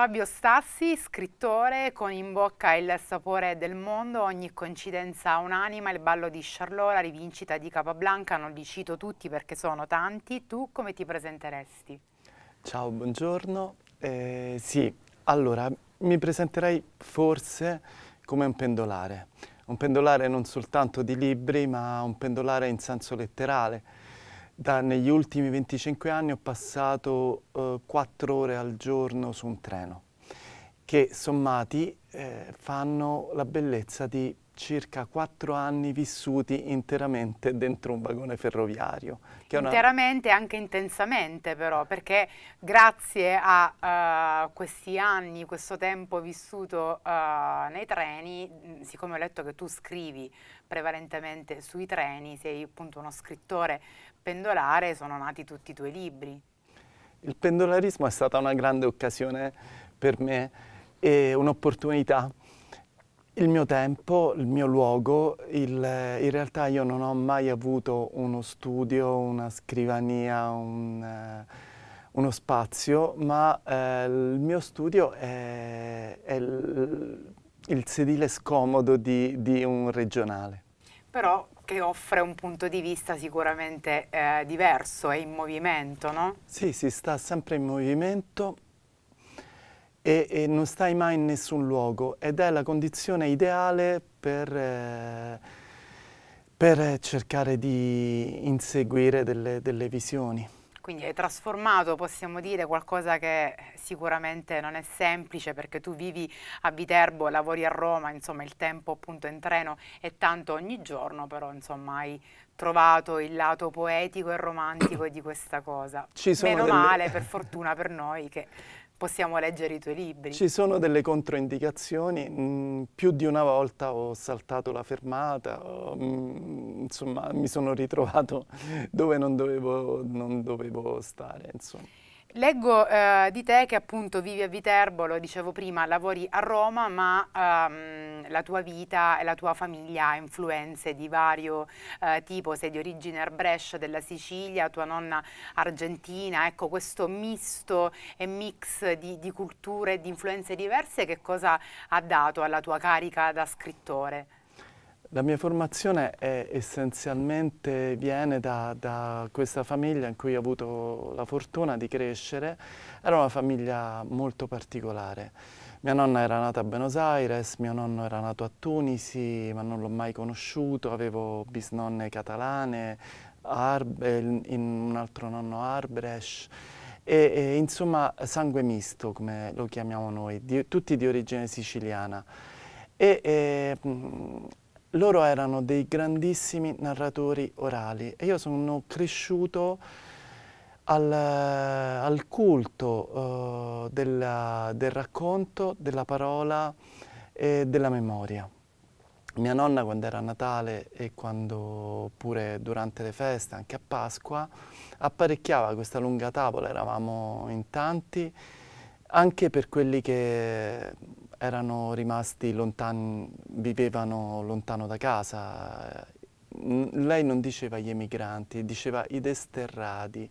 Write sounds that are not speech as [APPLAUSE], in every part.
Fabio Stassi, scrittore, con in bocca il sapore del mondo, ogni coincidenza ha un'anima, il ballo di Charlot, la rivincita di Capablanca, non li cito tutti perché sono tanti, tu come ti presenteresti? Ciao, buongiorno. Eh, sì, allora mi presenterei forse come un pendolare, un pendolare non soltanto di libri ma un pendolare in senso letterale, da, negli ultimi 25 anni ho passato eh, 4 ore al giorno su un treno, che sommati eh, fanno la bellezza di circa 4 anni vissuti interamente dentro un vagone ferroviario. interamente e anche intensamente però, perché grazie a uh, questi anni, questo tempo vissuto uh, nei treni, siccome ho letto che tu scrivi prevalentemente sui treni, sei appunto uno scrittore pendolare sono nati tutti i tuoi libri. Il pendolarismo è stata una grande occasione per me e un'opportunità. Il mio tempo, il mio luogo, il, in realtà io non ho mai avuto uno studio, una scrivania, un, eh, uno spazio, ma eh, il mio studio è, è il, il sedile scomodo di, di un regionale. Però che offre un punto di vista sicuramente eh, diverso, è in movimento, no? Sì, si sta sempre in movimento e, e, non stai mai in nessun luogo ed è la condizione ideale per, eh, per cercare di inseguire delle, delle visioni. Quindi hai trasformato, possiamo dire, qualcosa che sicuramente non è semplice perché tu vivi a Viterbo, lavori a Roma, insomma il tempo appunto in treno è tanto ogni giorno, però insomma hai trovato il lato poetico e romantico di questa cosa. Ci sono Meno delle... male, per fortuna per noi, che possiamo leggere i tuoi libri. Ci sono delle controindicazioni, mh, mm, più di una volta ho saltato la fermata, ho, mh, mm, insomma mi sono ritrovato [LAUGHS] dove non dovevo, non dovevo stare. Insomma. Leggo eh, di te che appunto vivi a Viterbo, lo dicevo prima, lavori a Roma, ma ehm, la tua vita e la tua famiglia ha influenze di vario eh, tipo, sei di origine arbrescia della Sicilia, tua nonna argentina, ecco questo misto e mix di, di culture e di influenze diverse che cosa ha dato alla tua carica da scrittore? La mia formazione è, essenzialmente viene da, da, questa famiglia in cui ho avuto la fortuna di crescere. Era una famiglia molto particolare. Mia nonna era nata a Buenos Aires, mio nonno era nato a Tunisi, ma non l'ho mai conosciuto. Avevo bisnonne catalane, Arbe, eh, un altro nonno Arbresh. E, e, insomma sangue misto, come lo chiamiamo noi, di, tutti di origine siciliana. E, e, mm, loro erano dei grandissimi narratori orali e io sono cresciuto al, al culto uh, della, del racconto, della parola e della memoria. Mia nonna quando era a Natale e quando pure durante le feste, anche a Pasqua, apparecchiava questa lunga tavola, eravamo in tanti, anche per quelli che erano rimasti lontani, vivevano lontano da casa. Lei non diceva gli emigranti, diceva i desterrati.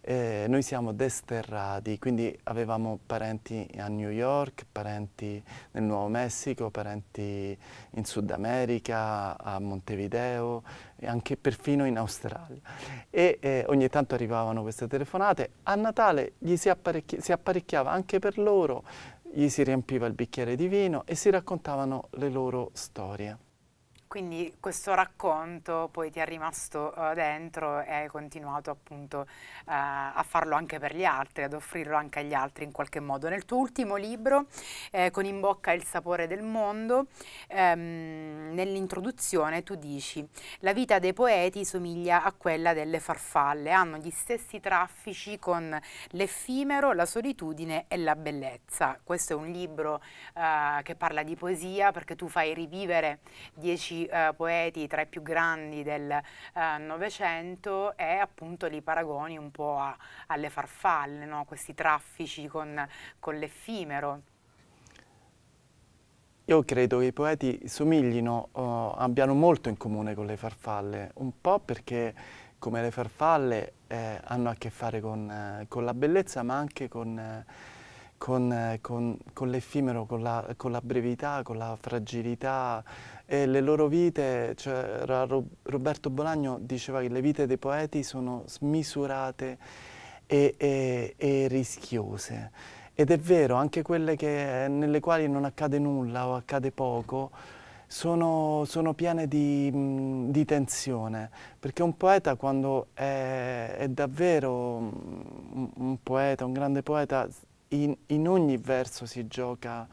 Eh, noi siamo desterrati, quindi avevamo parenti a New York, parenti nel Nuovo Messico, parenti in Sud America, a Montevideo e anche perfino in Australia. E eh, ogni tanto arrivavano queste telefonate. A Natale gli si, apparecchi si apparecchiava anche per loro gli si riempiva il bicchiere di vino e si raccontavano le loro storie. Quindi questo racconto poi ti è rimasto uh, dentro e hai continuato appunto uh, a farlo anche per gli altri, ad offrirlo anche agli altri in qualche modo. Nel tuo ultimo libro, eh, Con in bocca il sapore del mondo, ehm, nell'introduzione tu dici la vita dei poeti somiglia a quella delle farfalle, hanno gli stessi traffici con l'effimero, la solitudine e la bellezza. Questo è un libro uh, che parla di poesia perché tu fai rivivere dieci eh, poeti tra i più grandi del eh, Novecento eh, e appunto li paragoni un po' a, alle farfalle, no? questi traffici con, con l'effimero. Io credo che i poeti somiglino, oh, abbiano molto in comune con le farfalle, un po' perché come le farfalle eh, hanno a che fare con, eh, con, la bellezza ma anche con... Eh, con, eh, con, con l'effimero, con la, con la, brevità, con la fragilità e le loro vite, cioè, Roberto Bolagno diceva che le vite dei poeti sono smisurate e, e, e rischiose ed è vero, anche quelle che, nelle quali non accade nulla o accade poco, sono, sono piene di, di, tensione, perché un poeta quando è, è davvero un, un poeta, un grande poeta, in, in, ogni verso si gioca,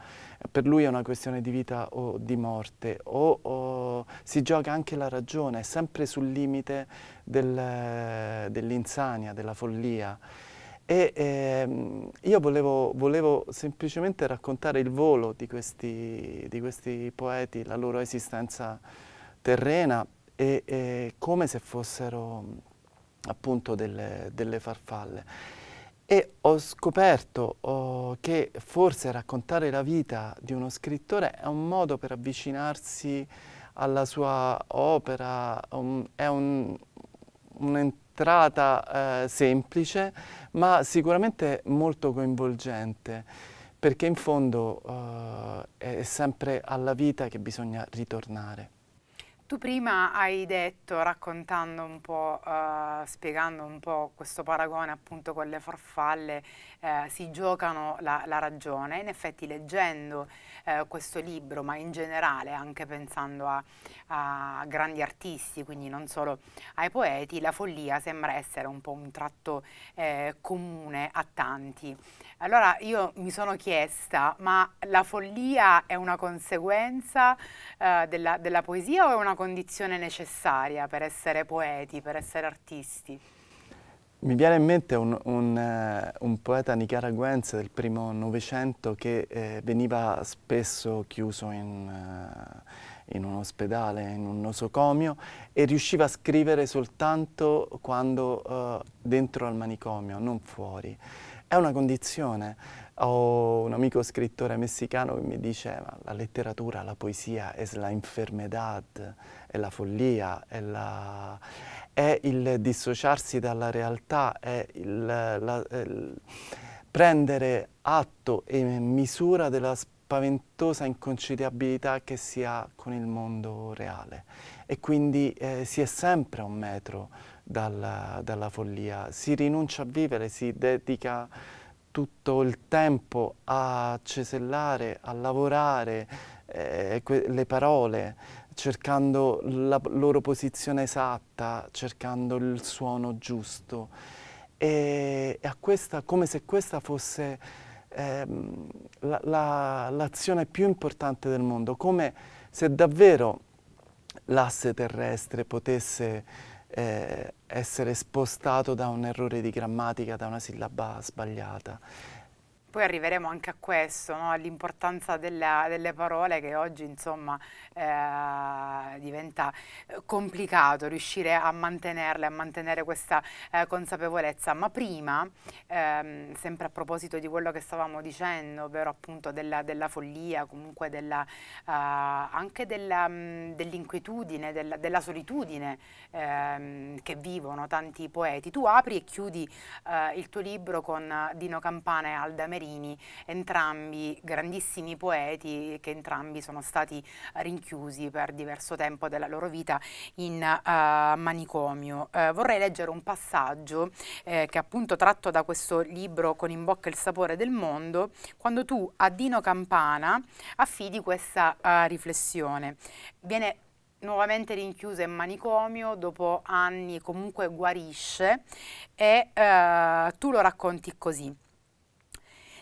per lui è una questione di vita o di morte, o, o si gioca anche la ragione, è sempre sul limite del, dell'insania, della follia. E ehm, io volevo, volevo, semplicemente raccontare il volo di questi, di questi poeti, la loro esistenza terrena e, e come se fossero appunto delle, delle farfalle e ho scoperto oh, che forse raccontare la vita di uno scrittore è un modo per avvicinarsi alla sua opera, um, è un'entrata eh, semplice ma sicuramente molto coinvolgente perché in fondo eh, è sempre alla vita che bisogna ritornare. Tu prima hai detto, raccontando un po', eh, spiegando un po' questo paragone appunto con le farfalle, eh, si giocano la, la, ragione. In effetti leggendo eh, questo libro, ma in generale anche pensando a, a, grandi artisti, quindi non solo ai poeti, la follia sembra essere un po' un tratto eh, comune a tanti. Allora io mi sono chiesta, ma la follia è una conseguenza eh, della, della poesia o è una condizione necessaria per essere poeti, per essere artisti? Mi viene in mente un, un, eh, un poeta nicaraguense del primo Novecento che eh, veniva spesso chiuso in, eh, in un ospedale, in un nosocomio e riusciva a scrivere soltanto quando eh, dentro al manicomio, non fuori. È una condizione. Ho un amico scrittore messicano che mi diceva la letteratura, la poesia è la infermedad, è la follia, è, la... è il dissociarsi dalla realtà, è il, la, il prendere atto e misura della spaventosa inconciliabilità che si ha con il mondo reale. E quindi eh, si è sempre a un metro dalla, dalla follia, si rinuncia a vivere, si dedica tutto il tempo a cesellare, a lavorare eh, le parole, cercando la loro posizione esatta, cercando il suono giusto. E, e questa, come se questa fosse ehm, l'azione la, la, più importante del mondo, come se davvero l'asse terrestre potesse eh, essere spostato da un errore di grammatica, da una sillaba sbagliata poi arriveremo anche a questo, no? all'importanza delle parole che oggi insomma eh, diventa eh, complicato riuscire a mantenerle, a mantenere questa eh, consapevolezza, ma prima, ehm, sempre a proposito di quello che stavamo dicendo, ovvero appunto della, della follia, comunque della, eh, anche mm, dell'inquietudine, della, della, solitudine ehm, che vivono tanti poeti, tu apri e chiudi eh, il tuo libro con Dino Campana e Alda Merino, Pasolini, entrambi grandissimi poeti che entrambi sono stati rinchiusi per diverso tempo della loro vita in uh, manicomio. Uh, vorrei leggere un passaggio eh, che appunto tratto da questo libro con in bocca il sapore del mondo, quando tu a Dino Campana affidi questa uh, riflessione. Viene nuovamente rinchiuso in manicomio, dopo anni comunque guarisce e eh, tu lo racconti così.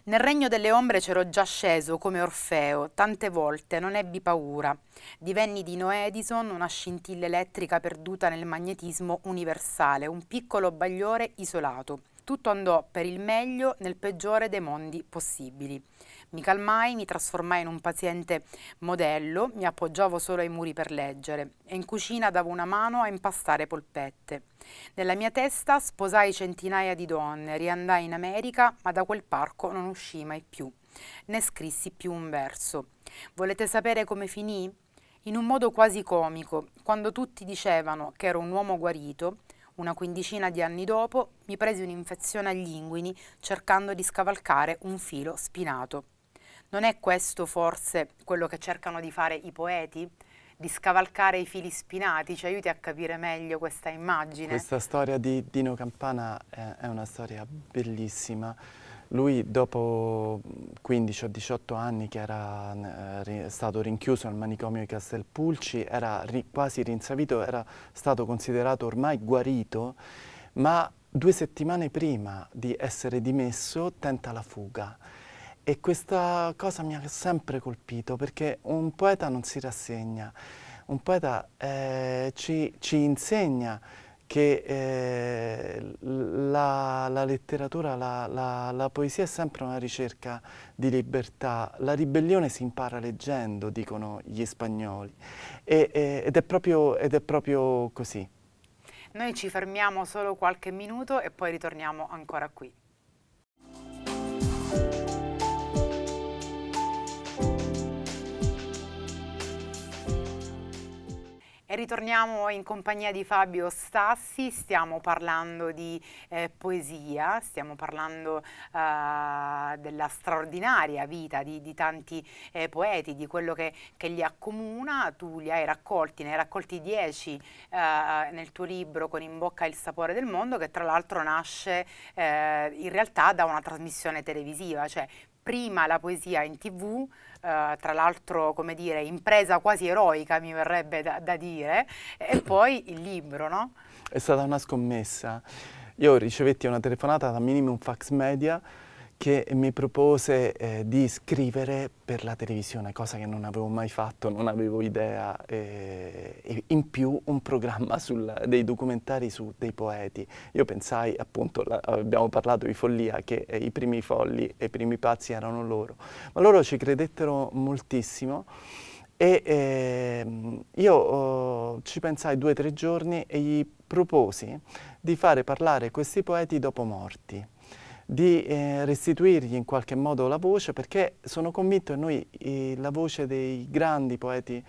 Nel regno delle ombre c'ero già sceso come Orfeo, tante volte, non ebbi paura. Divenni Dino Edison, una scintilla elettrica perduta nel magnetismo universale, un piccolo bagliore isolato. Tutto andò per il meglio nel peggiore dei mondi possibili. Mi calmai, mi trasformai in un paziente modello, mi appoggiavo solo ai muri per leggere e in cucina davo una mano a impastare polpette. Nella mia testa sposai centinaia di donne, riandai in America, ma da quel parco non uscii mai più. Ne scrissi più un verso. Volete sapere come finì? In un modo quasi comico, quando tutti dicevano che ero un uomo guarito, una quindicina di anni dopo mi presi un'infezione agli inguini cercando di scavalcare un filo spinato. Non è questo forse quello che cercano di fare i poeti? Di scavalcare i fili spinati? Ci aiuti a capire meglio questa immagine? Questa storia di Dino Campana è, è una storia bellissima. Lui dopo 15 o 18 anni che era eh, stato rinchiuso al manicomio di Castelpulci, era ri quasi rinsavito, era stato considerato ormai guarito, ma due settimane prima di essere dimesso tenta la fuga e questa cosa mi ha sempre colpito perché un poeta non si rassegna, un poeta eh, ci, ci, insegna che eh, la, la, letteratura, la, la, la, poesia è sempre una ricerca di libertà. La ribellione si impara leggendo, dicono gli spagnoli, e, e, ed, è proprio, ed è proprio così. Noi ci fermiamo solo qualche minuto e poi ritorniamo ancora qui. ritorniamo in compagnia di Fabio Stassi, stiamo parlando di eh, poesia, stiamo parlando eh, della straordinaria vita di, di tanti eh, poeti, di quello che, che, li accomuna, tu li hai raccolti, ne hai raccolti dieci eh, nel tuo libro con In bocca il sapore del mondo che tra l'altro nasce eh, in realtà da una trasmissione televisiva, cioè prima la poesia in tv, eh, tra l'altro come dire impresa quasi eroica mi verrebbe da, da dire, e [COUGHS] poi il libro, no? È stata una scommessa. Io ricevetti una telefonata da Minimum Fax Media che mi propose eh, di scrivere per la televisione, cosa che non avevo mai fatto, non avevo idea, eh, e in più un programma sul, dei documentari su dei poeti. Io pensai, appunto, la, abbiamo parlato di follia, che eh, i primi folli e i primi pazzi erano loro, ma loro ci credettero moltissimo e ehm, io oh, ci pensai due o tre giorni e gli proposi di fare parlare questi poeti dopo morti di eh, restituirgli in qualche modo la voce perché sono convinto che noi eh, la voce dei grandi poeti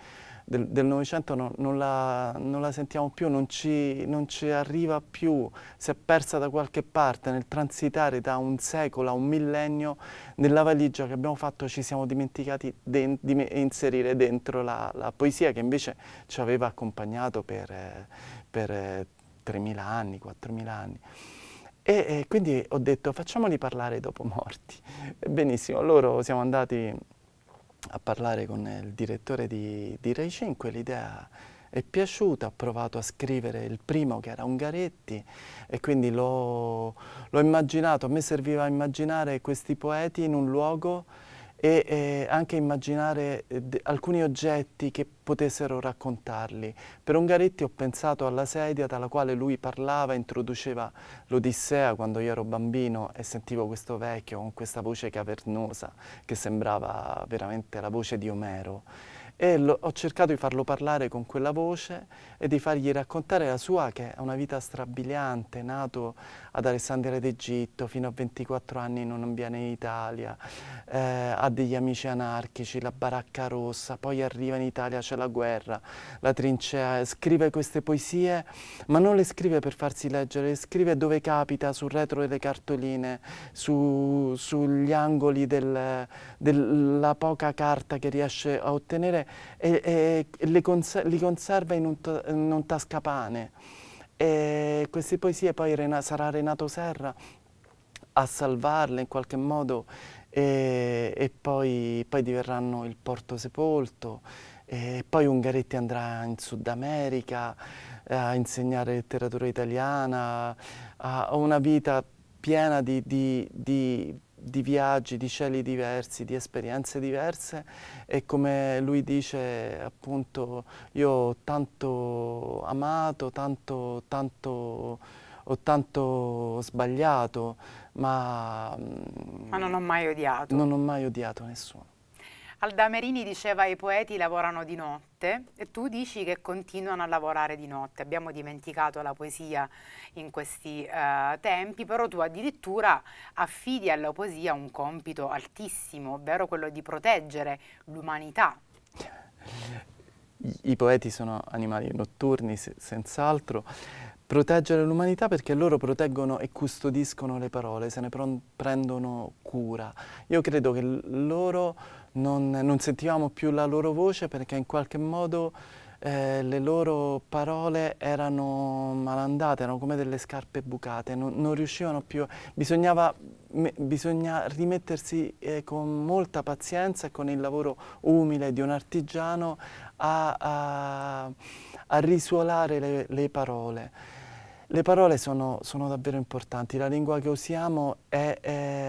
del, del Novecento no, non, la, non, la, sentiamo più, non ci, non ci, arriva più, si è persa da qualche parte nel transitare da un secolo a un millennio, nella valigia che abbiamo fatto ci siamo dimenticati de, di inserire dentro la, la, poesia che invece ci aveva accompagnato per, eh, per 3.000 eh, anni, 4.000 anni. E, e quindi ho detto facciamoli parlare dopo morti. [LAUGHS] Benissimo, loro siamo andati a parlare con il direttore di, di Rai 5, l'idea è piaciuta, ha provato a scrivere il primo che era Ungaretti e quindi l'ho immaginato, a me serviva immaginare questi poeti in un luogo e eh, anche immaginare eh, alcuni oggetti che potessero raccontarli. Per Ungaretti ho pensato alla sedia dalla quale lui parlava, introduceva l'Odissea quando io ero bambino e sentivo questo vecchio con questa voce cavernosa che sembrava veramente la voce di Omero e lo, ho cercato di farlo parlare con quella voce e di fargli raccontare la sua che è una vita strabiliante, nato ad Alessandria d'Egitto, fino a 24 anni non viene in Italia, eh, ha degli amici anarchici, la baracca rossa, poi arriva in Italia, c'è la guerra, la trincea, scrive queste poesie, ma non le scrive per farsi leggere, le scrive dove capita, sul retro delle cartoline, su, sugli angoli del, della poca carta che riesce a ottenere e, e, e cons li conserva in un, ta in un tascapane. E queste poesie poi Rena sarà Renato Serra a salvarle in qualche modo e, e poi, poi, diverranno il Porto Sepolto, e poi Ungaretti andrà in Sud America a insegnare letteratura italiana, ha una vita piena di, di, di di viaggi, di cieli diversi, di esperienze diverse e come lui dice appunto io ho tanto amato, tanto, tanto, ho tanto sbagliato ma, mm, ma non ho mai odiato. Non ho mai odiato nessuno. Aldamerini diceva i poeti lavorano di notte e tu dici che continuano a lavorare di notte. Abbiamo dimenticato la poesia in questi uh, tempi, però tu addirittura affidi alla poesia un compito altissimo, ovvero quello di proteggere l'umanità. I poeti sono animali notturni, se senz'altro proteggere l'umanità perché loro proteggono e custodiscono le parole, se ne prendono cura. Io credo che loro non, non sentivamo più la loro voce perché in qualche modo eh, le loro parole erano malandate, erano come delle scarpe bucate, non, non riuscivano più, bisognava me, bisogna rimettersi eh, con molta pazienza e con il lavoro umile di un artigiano a, a, a risuolare le, le, parole. Le parole sono, sono, davvero importanti, la lingua che usiamo è, è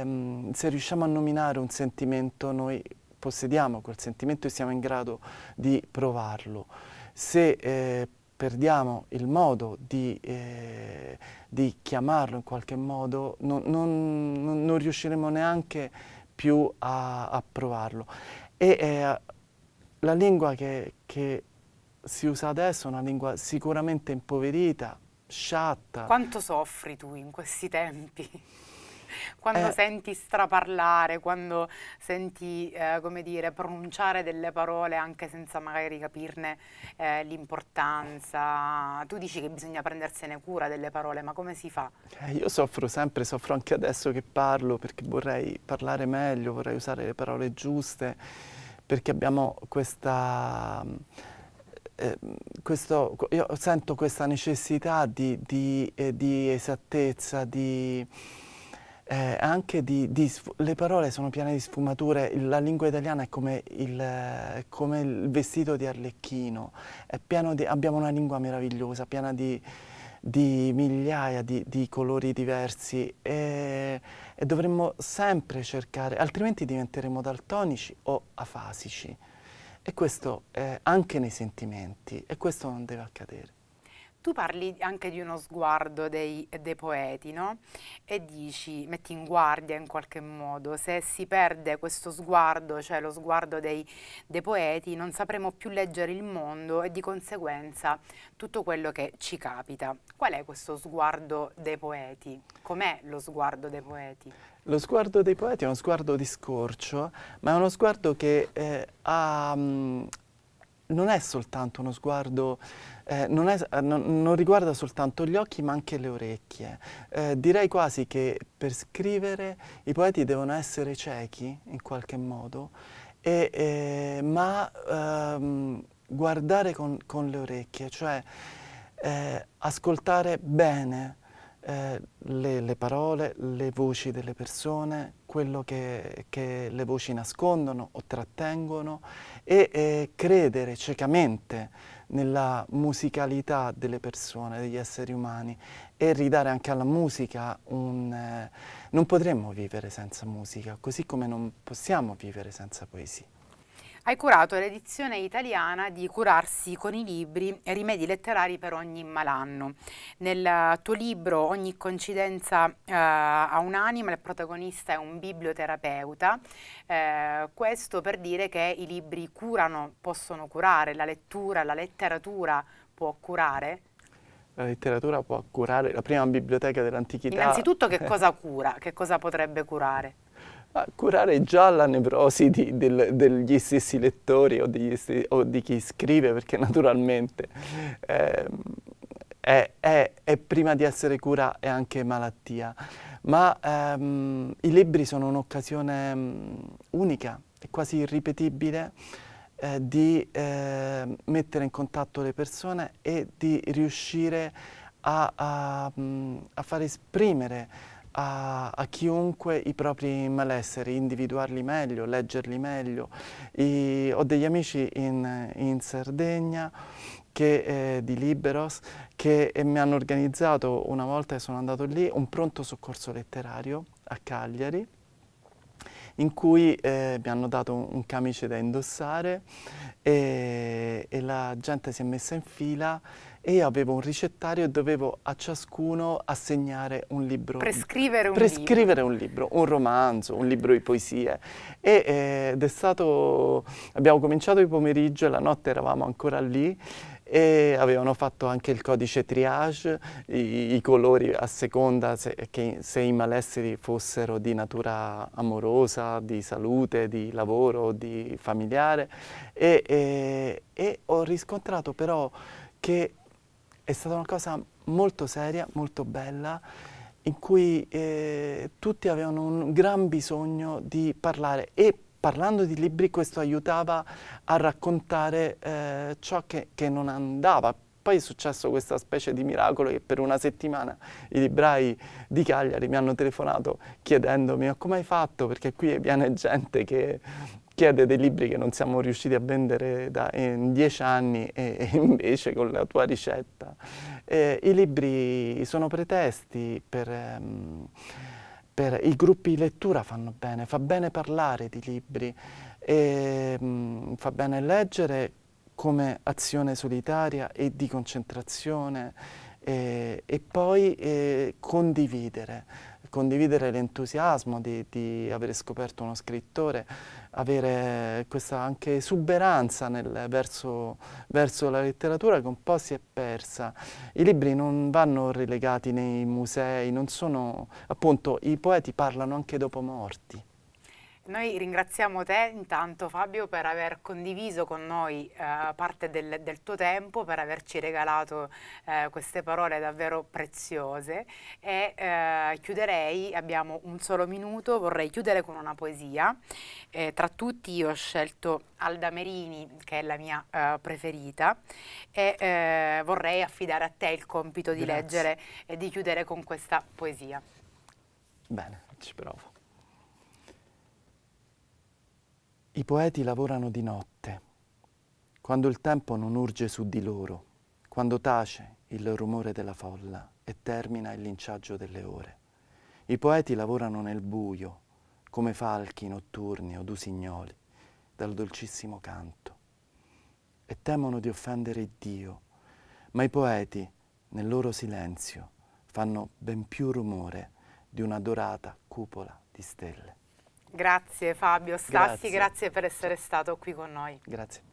ehm, se riusciamo a nominare un sentimento noi possediamo quel sentimento e siamo in grado di provarlo. Se eh, perdiamo il modo di, eh, di, chiamarlo in qualche modo, non, non, non riusciremo neanche più a, a provarlo. E eh, la lingua che, che si usa adesso è una lingua sicuramente impoverita, sciatta. Quanto soffri tu in questi tempi? [LAUGHS] quando eh. senti straparlare, quando senti, eh, come dire, pronunciare delle parole anche senza magari capirne eh, l'importanza. Tu dici che bisogna prendersene cura delle parole, ma come si fa? Eh, io soffro sempre, soffro anche adesso che parlo, perché vorrei parlare meglio, vorrei usare le parole giuste, perché abbiamo questa... Eh, questo, io sento questa necessità di, di, eh, di esattezza, di, eh, anche di, di, le parole sono piene di sfumature, la lingua italiana è come il, eh, come il vestito di Arlecchino, di, abbiamo una lingua meravigliosa, piena di, di migliaia di, colori diversi e, e, dovremmo sempre cercare, altrimenti diventeremo daltonici o afasici. E questo eh, anche nei sentimenti, e questo non deve accadere. Tu parli anche di uno sguardo dei, dei poeti, no? E dici, metti in guardia in qualche modo, se si perde questo sguardo, cioè lo sguardo dei, dei poeti, non sapremo più leggere il mondo e di conseguenza tutto quello che ci capita. Qual è questo sguardo dei poeti? Com'è lo sguardo dei poeti? Lo sguardo dei poeti è uno sguardo di scorcio, ma è uno sguardo che eh, ha, mm, non è soltanto uno sguardo eh, non, è, eh, non, non, riguarda soltanto gli occhi ma anche le orecchie. Eh, direi quasi che per scrivere i poeti devono essere ciechi in qualche modo, e, eh, ma ehm, guardare con, con, le orecchie, cioè eh, ascoltare bene eh, le, le, parole, le voci delle persone, quello che, che le voci nascondono o trattengono e credere ciecamente nella musicalità delle persone, degli esseri umani e ridare anche alla musica un... Eh, non potremmo vivere senza musica, così come non possiamo vivere senza poesia. Hai curato l'edizione italiana di Curarsi con i libri, e rimedi letterari per ogni malanno. Nel tuo libro Ogni coincidenza eh, ha un'anima, il protagonista è un biblioterapeuta, eh, questo per dire che i libri curano, possono curare, la lettura, la letteratura può curare? La letteratura può curare la prima biblioteca dell'antichità. Innanzitutto che [LAUGHS] cosa cura? Che cosa potrebbe curare? a curare già la nevrosi di, del, degli stessi lettori o, stessi, o, di chi scrive, perché naturalmente eh, è, è, è, prima di essere cura è anche malattia. Ma ehm, i libri sono un'occasione mm, unica e quasi irripetibile eh, di eh, mettere in contatto le persone e di riuscire a, a, mm, a far esprimere a, a chiunque i propri malesseri, individuarli meglio, leggerli meglio. I, ho degli amici in, in Sardegna che, eh, di Liberos che eh, mi hanno organizzato una volta che sono andato lì un pronto soccorso letterario a Cagliari in cui eh, mi hanno dato un, un camice da indossare e, eh, e, la gente si è messa in fila e io avevo un ricettario e dovevo a ciascuno assegnare un libro. Prescrivere un prescrivere libro. un libro, un romanzo, un libro di poesie. E, eh, ed è stato, abbiamo cominciato il pomeriggio e la notte eravamo ancora lì e avevano fatto anche il codice triage, i, i colori a seconda se, che, se, i malesseri fossero di natura amorosa, di salute, di lavoro, di familiare e, e, eh, e ho riscontrato però che è stata una cosa molto seria, molto bella, in cui eh, tutti avevano un gran bisogno di parlare e parlando di libri questo aiutava a raccontare eh, ciò che, che non andava, poi è successo questa specie di miracolo che per una settimana i librai di Cagliari mi hanno telefonato chiedendomi come hai fatto perché qui viene gente che chiede dei libri che non siamo riusciti a vendere da, in dieci anni e, e, invece con la tua ricetta. Eh, I libri sono pretesti per... Ehm, per, i gruppi di lettura fanno bene, fa bene parlare di libri, e, ehm, mh, fa bene leggere come azione solitaria e di concentrazione e, e poi eh, condividere condividere l'entusiasmo di, di, avere scoperto uno scrittore, avere questa anche esuberanza nel, verso, verso, la letteratura che un po' si è persa. I libri non vanno relegati nei musei, sono, appunto, i poeti parlano anche dopo morti. Noi ringraziamo te intanto Fabio per aver condiviso con noi eh, parte del, del, tuo tempo, per averci regalato eh, queste parole davvero preziose e eh, chiuderei, abbiamo un solo minuto, vorrei chiudere con una poesia. Eh, tra tutti io ho scelto Alda Merini che è la mia eh, preferita e eh, vorrei affidare a te il compito di Grazie. leggere e di chiudere con questa poesia. Bene, ci provo. I poeti lavorano di notte, quando il tempo non urge su di loro, quando tace il rumore della folla e termina il linciaggio delle ore. I poeti lavorano nel buio, come falchi notturni o usignoli, dal dolcissimo canto, e temono di offendere Dio, ma i poeti, nel loro silenzio, fanno ben più rumore di una dorata cupola di stelle. Grazie Fabio Stassi, grazie. grazie per essere stato qui con noi. Grazie.